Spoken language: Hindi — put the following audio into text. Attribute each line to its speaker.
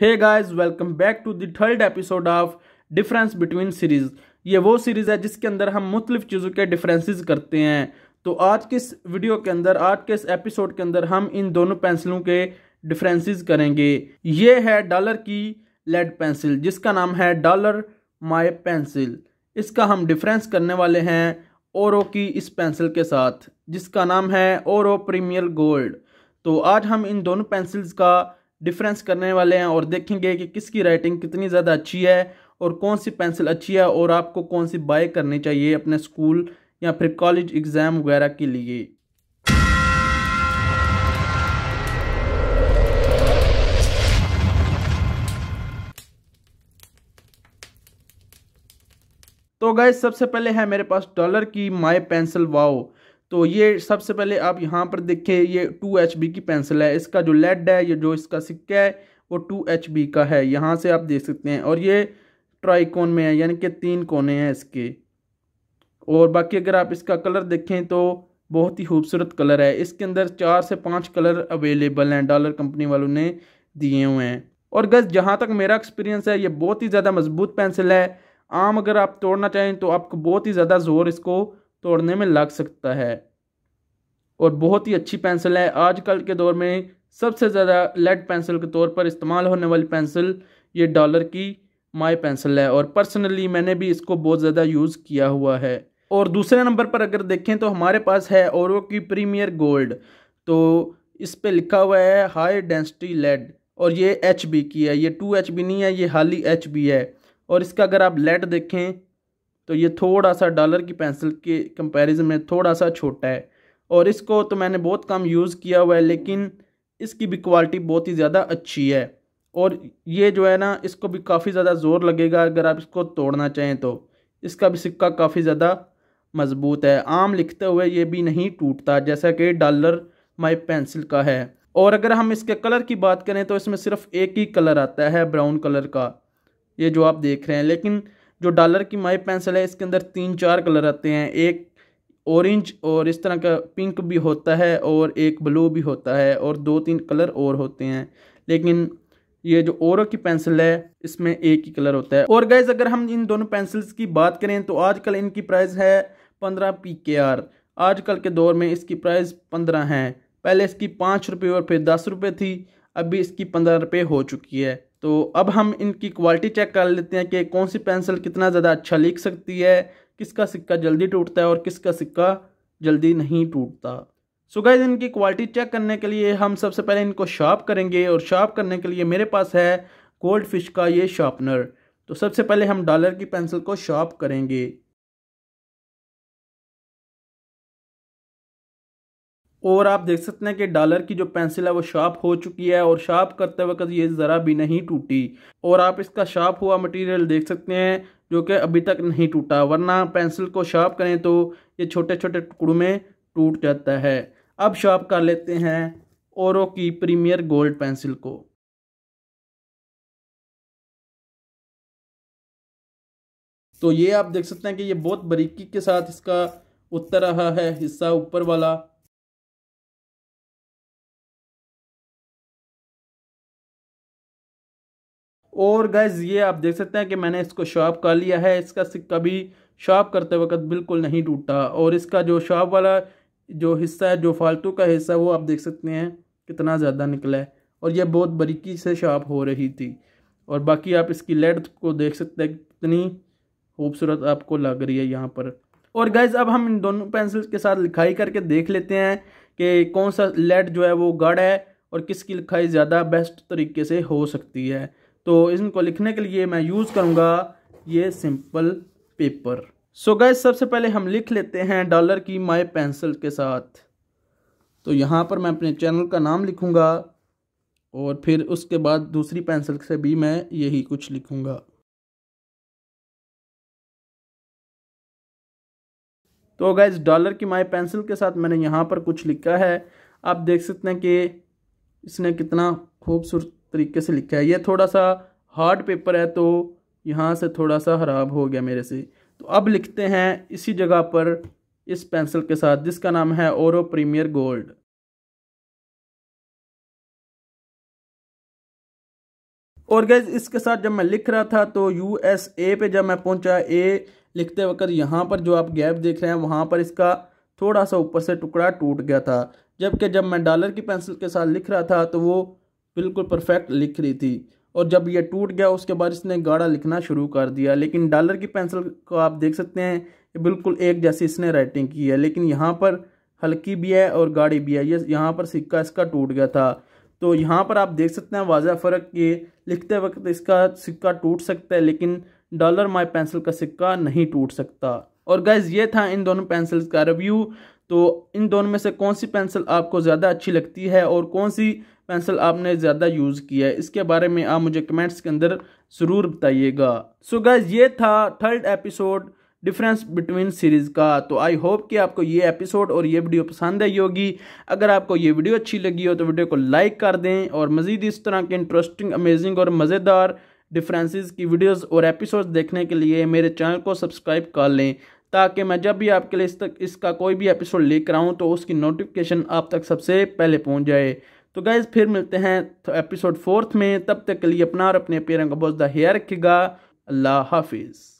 Speaker 1: hey guys welcome back to the third episode of difference between series ये वो सीरीज़ है जिसके अंदर हम मुख्तलिफ चीज़ों के डिफरेंसेस करते हैं तो आज के इस वीडियो के अंदर आज के इस एपिसोड के अंदर हम इन दोनों पेंसिलों के डिफरेंसेस करेंगे ये है डॉलर की लेड पेंसिल जिसका नाम है डॉलर माई पेंसिल इसका हम डिफरेंस करने वाले हैं और की इस पेंसिल के साथ जिसका नाम है और प्रीमियर गोल्ड तो आज हम इन दोनों पेंसिल्स का डिफरेंस करने वाले हैं और देखेंगे कि किसकी राइटिंग कितनी ज़्यादा अच्छी है और कौन सी पेंसिल अच्छी है और आपको कौन सी बाय करनी चाहिए अपने स्कूल या फिर कॉलेज एग्ज़ाम वगैरह के लिए तो गाय सबसे पहले है मेरे पास डॉलर की माई पेंसिल वाओ तो ये सबसे पहले आप यहाँ पर देखें ये टू एच बी की पेंसिल है इसका जो लेड है ये जो इसका सिक्का है वो टू एच बी का है यहाँ से आप देख सकते हैं और ये ट्राईकोन में है यानी कि तीन कोने हैं इसके और बाकी अगर आप इसका कलर देखें तो बहुत ही खूबसूरत कलर है इसके अंदर चार से पाँच कलर अवेलेबल हैं डॉलर कंपनी वालों ने दिए हुए हैं और गज़ जहाँ तक मेरा एक्सपीरियंस है ये बहुत ही ज़्यादा मजबूत पेंसिल है आम अगर आप तोड़ना चाहें तो आपको बहुत ही ज़्यादा ज़ोर इसको तोड़ने में लग सकता है और बहुत ही अच्छी पेंसिल है आजकल के दौर में सबसे ज़्यादा लेड पेंसिल के तौर पर इस्तेमाल होने वाली पेंसिल ये डॉलर की माई पेंसिल है और पर्सनली मैंने भी इसको बहुत ज़्यादा यूज़ किया हुआ है और दूसरे नंबर पर अगर देखें तो हमारे पास है और की प्रीमियर गोल्ड तो इस पर लिखा हुआ है हाई डेंसिटी लेड और ये एच बी की है ये टू एच बी नहीं है ये हाली एच बी है और इसका अगर आप लेड देखें तो ये थोड़ा सा डॉलर की पेंसिल के कंपैरिजन में थोड़ा सा छोटा है और इसको तो मैंने बहुत कम यूज़ किया हुआ है लेकिन इसकी भी क्वालिटी बहुत ही ज़्यादा अच्छी है और ये जो है ना इसको भी काफ़ी ज़्यादा ज़ोर लगेगा अगर आप इसको तोड़ना चाहें तो इसका भी सिक्का काफ़ी ज़्यादा मज़बूत है आम लिखते हुए ये भी नहीं टूटता जैसा कि डॉलर माई पेंसिल का है और अगर हम इसके कलर की बात करें तो इसमें सिर्फ एक ही कलर आता है ब्राउन कलर का ये जो आप देख रहे हैं लेकिन जो डॉलर की माई पेंसिल है इसके अंदर तीन चार कलर आते हैं एक ऑरेंज और इस तरह का पिंक भी होता है और एक ब्लू भी होता है और दो तीन कलर और होते हैं लेकिन ये जो ओरो की पेंसिल है इसमें एक ही कलर होता है और गैज़ अगर हम इन दोनों पेंसिल्स की बात करें तो आजकल इनकी प्राइस है पंद्रह पी के आर आजकल के दौर में इसकी प्राइस पंद्रह है पहले इसकी पाँच रुपये और फिर दस रुपये थी अभी इसकी पंद्रह रुपये हो चुकी है तो अब हम इनकी क्वालिटी चेक कर लेते हैं कि कौन सी पेंसिल कितना ज़्यादा अच्छा लिख सकती है किसका सिक्का जल्दी टूटता है और किसका सिक्का जल्दी नहीं टूटता सो गाइज इनकी क्वालिटी चेक करने के लिए हम सबसे पहले इनको शार्प करेंगे और शार्प करने के लिए मेरे पास है
Speaker 2: गोल्ड फिश का ये शार्पनर तो सबसे पहले हम डॉलर की पेंसिल को शार्प करेंगे और आप देख सकते हैं कि डॉलर की जो पेंसिल है वो शार्प हो चुकी है और शार्प करते वक्त ये ज़रा भी
Speaker 1: नहीं टूटी और आप इसका शार्प हुआ मटेरियल देख सकते हैं जो कि अभी तक नहीं टूटा वरना पेंसिल को शार्प करें तो ये छोटे छोटे टुकड़ों में टूट जाता है
Speaker 2: अब शार्प कर लेते हैं और की प्रीमियर गोल्ड पेंसिल को तो ये आप देख सकते हैं कि ये बहुत बारीकी के साथ इसका उतर रहा है हिस्सा ऊपर वाला और गैज़ ये आप देख सकते हैं कि मैंने इसको शॉप कर लिया है इसका सिक्का भी
Speaker 1: शॉप करते वक्त बिल्कुल नहीं टूटा और इसका जो शॉप वाला जो हिस्सा है जो फालतू का हिस्सा वो आप देख सकते हैं कितना ज़्यादा निकला है और यह बहुत बारीकी से शॉप हो रही थी और बाकी आप इसकी लेड को देख सकते हैं कितनी खूबसूरत आपको लग रही है यहाँ पर और गैज़ अब हम इन दोनों पेंसिल्स के साथ लिखाई करके देख लेते हैं कि कौन सा लेड जो है वो गढ़ है और किसकी लिखाई ज़्यादा बेस्ट तरीके से हो सकती है तो इनको लिखने के लिए मैं यूज़ करूँगा ये simple paper so so guys सबसे पहले हम लिख लेते हैं डॉलर की माय पेंसिल के साथ तो यहाँ पर मैं अपने चैनल का नाम लिखूँगा और फिर उसके बाद दूसरी पेंसिल
Speaker 2: से भी मैं यही कुछ लिखूँगा तो गैस डॉलर की माय पेंसिल के साथ मैंने यहाँ पर कुछ लिखा
Speaker 1: है आप देख सकते हैं कि इसने कितना खूबसूरत तरीके से लिखा है ये थोड़ा सा हार्ड पेपर है तो यहाँ से थोड़ा सा ख़राब हो गया मेरे से तो अब
Speaker 2: लिखते हैं इसी जगह पर इस पेंसिल के साथ जिसका नाम है ओरो प्रीमियर गोल्ड और गैज इसके साथ जब मैं लिख रहा था तो यू एस ए पे जब मैं पहुंचा ए लिखते
Speaker 1: वक्त यहाँ पर जो आप गैप देख रहे हैं वहाँ पर इसका थोड़ा सा ऊपर से टुकड़ा टूट गया था जबकि जब मैं डॉलर की पेंसिल के साथ लिख रहा था तो वो बिल्कुल परफेक्ट लिख रही थी और जब ये टूट गया उसके बाद इसने गाढ़ा लिखना शुरू कर दिया लेकिन डॉलर की पेंसिल को आप देख सकते हैं बिल्कुल एक जैसी इसने राइटिंग की है लेकिन यहाँ पर हल्की भी है और गाढ़ी भी है ये यहाँ पर सिक्का इसका टूट गया था तो यहाँ पर आप देख सकते हैं वाजह फ़र्क कि लिखते वक्त इसका सिक्का टूट सकता है लेकिन डॉलर माई पेंसिल का सिक्का नहीं टूट सकता और गैज़ ये था इन दोनों पेंसिल्स का रिव्यू तो इन दोनों में से कौन सी पेंसिल आपको ज़्यादा अच्छी लगती है और कौन सी पेंसिल आपने ज़्यादा यूज़ किया है इसके बारे में आप मुझे कमेंट्स के अंदर ज़रूर बताइएगा सो so ये था third episode difference between series का तो आई होप कि आपको ये एपिसोड और ये वीडियो पसंद आई होगी अगर आपको ये वीडियो अच्छी लगी हो तो वीडियो को लाइक कर दें और मज़ीद इस तरह के इंटरेस्टिंग अमेजिंग और मज़ेदार डिफरेंसेस की वीडियोस और एपिसोड्स देखने के लिए मेरे चैनल को सब्सक्राइब कर लें ताकि मैं जब भी आपके लिए इस तक इसका कोई भी एपिसोड लेकर आऊँ तो उसकी नोटिफिकेशन आप तक सबसे पहले पहुँच जाए तो गैज़ फिर मिलते हैं तो एपिसोड फोर्थ में तब तक के लिए
Speaker 2: अपना और अपने पेरेंट का बहुत हेयर रखेगा अल्लाह हाफिज़